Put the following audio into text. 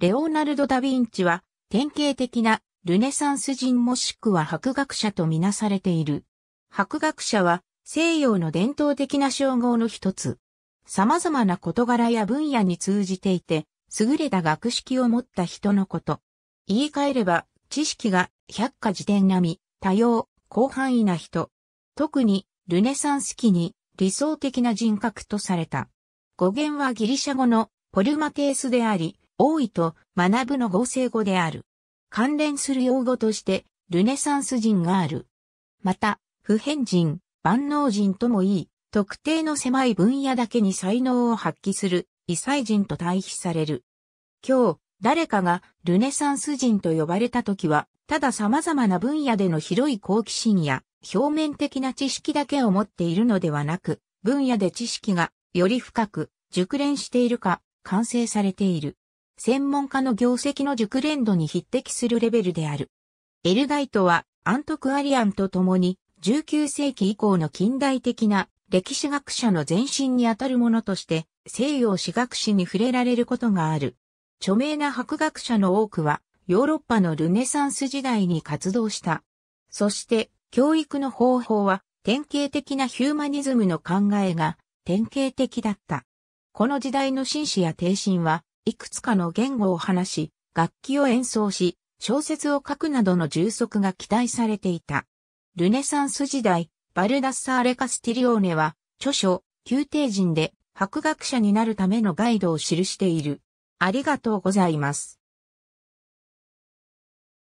レオナルド・ダ・ヴィンチは典型的なルネサンス人もしくは博学者とみなされている。博学者は西洋の伝統的な称号の一つ。様々な事柄や分野に通じていて、優れた学識を持った人のこと。言い換えれば、知識が百科事典並み、多様、広範囲な人。特に、ルネサンス期に理想的な人格とされた。語源はギリシャ語のポルマテースであり、多いと学ぶの合成語である。関連する用語として、ルネサンス人がある。また、普遍人、万能人ともいい、特定の狭い分野だけに才能を発揮する、異才人と対比される。今日、誰かがルネサンス人と呼ばれた時は、ただ様々な分野での広い好奇心や表面的な知識だけを持っているのではなく、分野で知識がより深く熟練しているか完成されている。専門家の業績の熟練度に匹敵するレベルである。エルガイトはアントクアリアンと共に19世紀以降の近代的な歴史学者の前身にあたるものとして西洋史学史に触れられることがある。著名な博学者の多くはヨーロッパのルネサンス時代に活動した。そして教育の方法は典型的なヒューマニズムの考えが典型的だった。この時代の紳士や帝神はいくつかの言語を話し、楽器を演奏し、小説を書くなどの充足が期待されていた。ルネサンス時代、バルダッサーレ・カスティリオーネは、著書、宮廷人で、博学者になるためのガイドを記している。ありがとうございます。